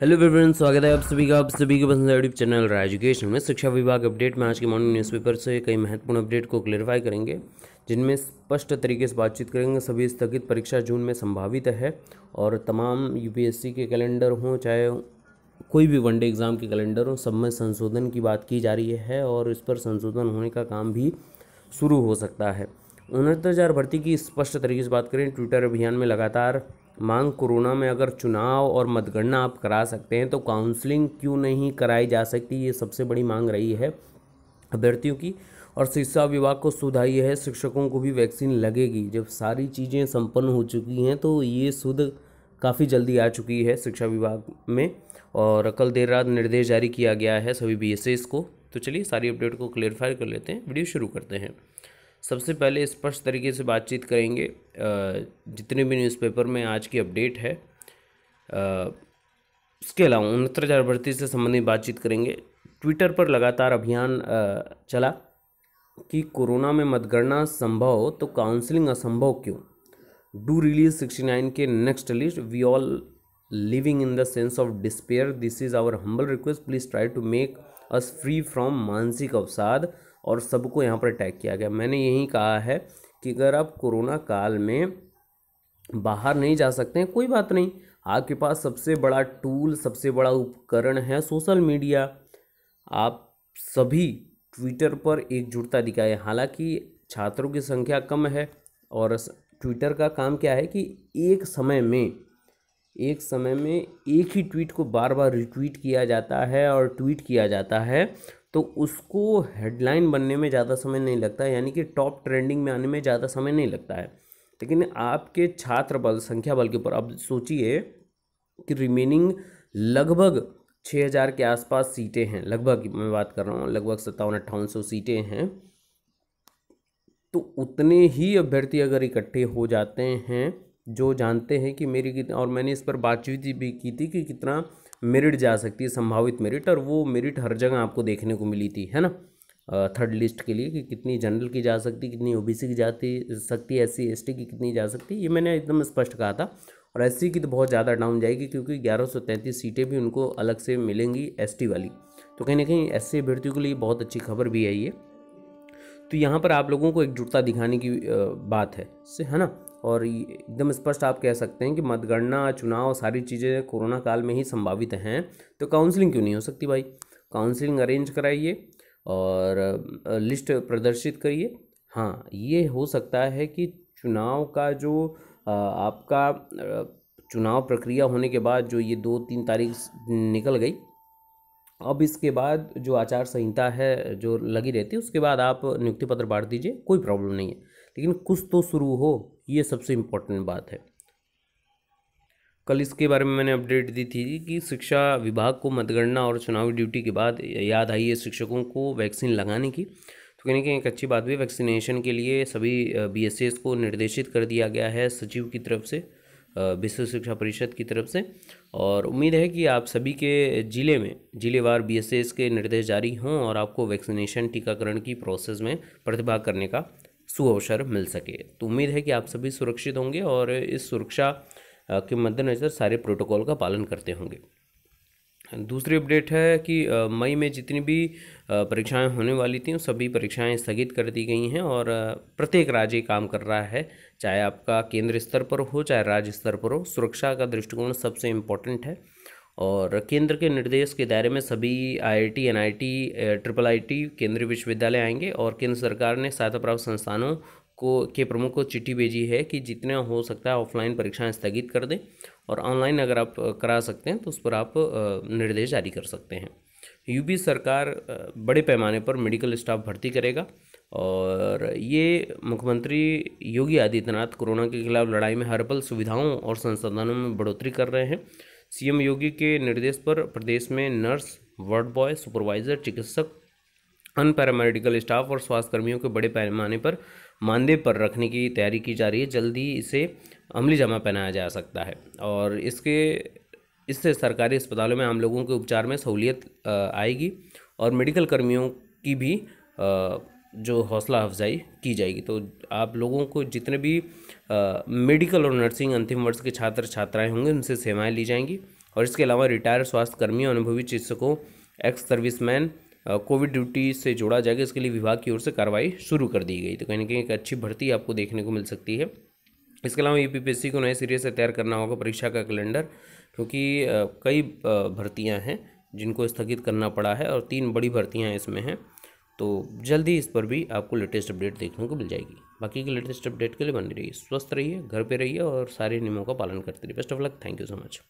hello विवरण स्वागत है आप सभी का आप सभी के पसंद यूट्यूब चैनल राय एजुकेशन में शिक्षा विभाग अपडेट में आज के मॉर्निंग न्यूज़पेपर से कई महत्वपूर्ण अपडेट को क्लेरिफाई करेंगे जिनमें स्पष्ट तरीके से बातचीत करेंगे सभी स्थगित परीक्षा जून में संभावित है और तमाम यूपीएससी के कैलेंडर हों चाहे कोई भी वनडे एग्ज़ाम के कैलेंडर हों सब में संशोधन की बात की जा रही है और इस पर संशोधन होने का काम भी शुरू हो सकता है उनहत्तर हज़ार भर्ती की स्पष्ट तरीके से बात करें ट्विटर अभियान में लगातार मांग कोरोना में अगर चुनाव और मतगणना आप करा सकते हैं तो काउंसलिंग क्यों नहीं कराई जा सकती ये सबसे बड़ी मांग रही है अभ्यर्थियों की और शिक्षा विभाग को सुध आई है शिक्षकों को भी वैक्सीन लगेगी जब सारी चीज़ें संपन्न हो चुकी हैं तो ये सुध काफ़ी जल्दी आ चुकी है शिक्षा विभाग में और कल देर रात निर्देश जारी किया गया है सभी बी को तो चलिए सारी अपडेट को क्लियरिफाई कर लेते हैं वीडियो शुरू करते हैं सबसे पहले स्पष्ट तरीके से बातचीत करेंगे जितने भी न्यूज़पेपर में आज की अपडेट है इसके अलावा उनहत्तर हज़ार भर्ती से संबंधित बातचीत करेंगे ट्विटर पर लगातार अभियान चला कि कोरोना में मतगणना संभव हो तो काउंसलिंग असंभव क्यों डू रिलीज सिक्सटी नाइन के next list we all living in the sense of despair this is our humble request please try to make us free from मानसिक अवसाद और सबको यहाँ पर अटैक किया गया मैंने यही कहा है कि अगर आप कोरोना काल में बाहर नहीं जा सकते हैं कोई बात नहीं आपके पास सबसे बड़ा टूल सबसे बड़ा उपकरण है सोशल मीडिया आप सभी ट्विटर पर एकजुटता दिखाए हालांकि छात्रों की संख्या कम है और ट्विटर का काम क्या है कि एक समय में एक समय में एक ही ट्वीट को बार बार रिट्वीट किया जाता है और ट्वीट किया जाता है तो उसको हेडलाइन बनने में ज़्यादा समय नहीं लगता यानी कि टॉप ट्रेंडिंग में आने में ज़्यादा समय नहीं लगता है लेकिन आपके छात्र बल संख्या बल के ऊपर अब सोचिए कि रिमेनिंग लगभग छः हज़ार के आसपास सीटें हैं लगभग मैं बात कर रहा हूँ लगभग सत्तावन अट्ठावन सौ सीटें हैं तो उतने ही अभ्यर्थी अगर इकट्ठे हो जाते हैं जो जानते हैं कि मेरी कितना और मैंने इस पर बातचीत भी की थी कि कितना मेरिट जा सकती है संभावित मेरिट और वो मेरिट हर जगह आपको देखने को मिली थी है ना थर्ड लिस्ट के लिए कि कितनी जनरल की जा सकती कितनी ओबीसी की जाती सकती है एस सी एस टी की कितनी जा सकती ये मैंने एकदम स्पष्ट कहा था और एस की तो बहुत ज़्यादा डाउन जाएगी क्योंकि ग्यारह सीटें भी उनको अलग से मिलेंगी एस वाली तो कहीं ना कहीं एस सी अभ्यर्थियों के लिए बहुत अच्छी खबर भी है ये तो यहाँ पर आप लोगों को एकजुटता दिखाने की बात है से है ना और एकदम स्पष्ट आप कह सकते हैं कि मतगणना चुनाव सारी चीज़ें कोरोना काल में ही संभावित हैं तो काउंसलिंग क्यों नहीं हो सकती भाई काउंसलिंग अरेंज कराइए और लिस्ट प्रदर्शित करिए हाँ ये हो सकता है कि चुनाव का जो आपका चुनाव प्रक्रिया होने के बाद जो ये दो तीन तारीख निकल गई अब इसके बाद जो आचार संहिता है जो लगी रहती है उसके बाद आप नियुक्ति पत्र बांट दीजिए कोई प्रॉब्लम नहीं है लेकिन कुछ तो शुरू हो ये सबसे इम्पोर्टेंट बात है कल इसके बारे में मैंने अपडेट दी थी कि शिक्षा विभाग को मतगणना और चुनावी ड्यूटी के बाद याद आई है शिक्षकों को वैक्सीन लगाने की तो कहने की एक अच्छी बात भी वैक्सीनेशन के लिए सभी बी को निर्देशित कर दिया गया है सचिव की तरफ से विश्व शिक्षा परिषद की तरफ से और उम्मीद है कि आप सभी के ज़िले में ज़िलेवार बी के निर्देश जारी हों और आपको वैक्सीनेशन टीकाकरण की प्रोसेस में प्रतिभाग करने का सुअवसर मिल सके तो उम्मीद है कि आप सभी सुरक्षित होंगे और इस सुरक्षा के मद्देनज़र सारे प्रोटोकॉल का पालन करते होंगे दूसरी अपडेट है कि मई में जितनी भी परीक्षाएं होने वाली थी सभी परीक्षाएं स्थगित कर दी गई हैं और प्रत्येक राज्य काम कर रहा है चाहे आपका केंद्र स्तर पर हो चाहे राज्य स्तर पर हो सुरक्षा का दृष्टिकोण सबसे इम्पोर्टेंट है और केंद्र के निर्देश के दायरे में सभी आईआईटी एनआईटी ट्रिपल आईटी केंद्रीय विश्वविद्यालय आएंगे और केंद्र सरकार ने सहायता प्राप्त संस्थानों को के प्रमुख को चिट्ठी भेजी है कि जितना हो सकता है ऑफलाइन परीक्षाएं स्थगित कर दें और ऑनलाइन अगर आप करा सकते हैं तो उस पर आप निर्देश जारी कर सकते हैं यूपी सरकार बड़े पैमाने पर मेडिकल स्टाफ भर्ती करेगा और ये मुख्यमंत्री योगी आदित्यनाथ कोरोना के खिलाफ लड़ाई में हर पल सुविधाओं और संसाधनों में बढ़ोतरी कर रहे हैं सीएम योगी के निर्देश पर प्रदेश में नर्स वार्ड बॉय सुपरवाइज़र चिकित्सक अन पैरामेडिकल स्टाफ और स्वास्थ्य कर्मियों को बड़े पैमाने पर मानदेय पर रखने की तैयारी की जा रही है जल्दी इसे अमली जमा पहनाया जा सकता है और इसके इससे सरकारी अस्पतालों में आम लोगों के उपचार में सहूलियत आएगी और मेडिकल कर्मियों की भी जो हौसला अफजाई की जाएगी तो आप लोगों को जितने भी मेडिकल और नर्सिंग अंतिम वर्ष के छात्र छात्राएं होंगे उनसे सेवाएं ली जाएंगी और इसके अलावा रिटायर स्वास्थ्य कर्मी अनुभवी चिकित्सकों एक्स सर्विसमैन कोविड ड्यूटी से जोड़ा जाएगा इसके लिए विभाग की ओर से कार्रवाई शुरू कर दी गई तो कहीं ना कहीं एक अच्छी भर्ती आपको देखने को मिल सकती है इसके अलावा यूपीपीएससी e को नए सिरे से तैयार करना होगा परीक्षा का कैलेंडर क्योंकि कई भर्तियाँ हैं जिनको स्थगित करना पड़ा है और तीन बड़ी भर्तियाँ इसमें हैं तो जल्दी इस पर भी आपको लेटेस्ट अपडेट देखने को मिल जाएगी बाकी के लेटेस्ट अपडेट के लिए बने रहिए स्वस्थ रहिए घर पे रहिए और सारे नियमों का पालन करते रहिए best of luck thank you so much